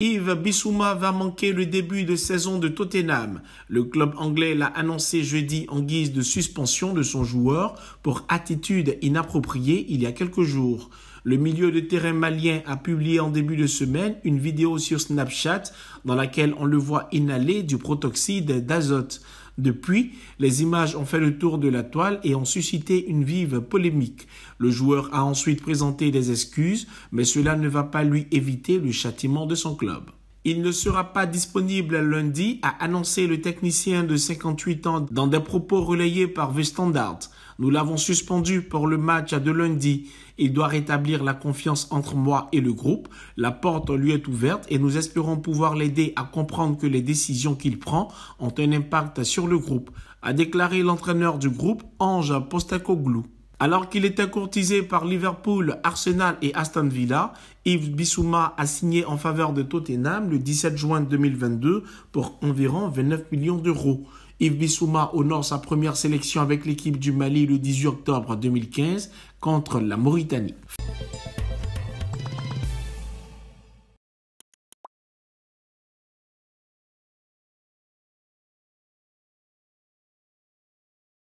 Yves Bissouma va manquer le début de saison de Tottenham. Le club anglais l'a annoncé jeudi en guise de suspension de son joueur pour attitude inappropriée il y a quelques jours. Le milieu de terrain malien a publié en début de semaine une vidéo sur Snapchat dans laquelle on le voit inhaler du protoxyde d'azote. Depuis, les images ont fait le tour de la toile et ont suscité une vive polémique. Le joueur a ensuite présenté des excuses, mais cela ne va pas lui éviter le châtiment de son club. Il ne sera pas disponible lundi, a annoncé le technicien de 58 ans dans des propos relayés par The Standard. Nous l'avons suspendu pour le match de lundi. Il doit rétablir la confiance entre moi et le groupe. La porte lui est ouverte et nous espérons pouvoir l'aider à comprendre que les décisions qu'il prend ont un impact sur le groupe, a déclaré l'entraîneur du groupe Ange Postakoglou. Alors qu'il était courtisé par Liverpool, Arsenal et Aston Villa, Yves Bissouma a signé en faveur de Tottenham le 17 juin 2022 pour environ 29 millions d'euros. Yves Bissouma honore sa première sélection avec l'équipe du Mali le 18 octobre 2015 contre la Mauritanie.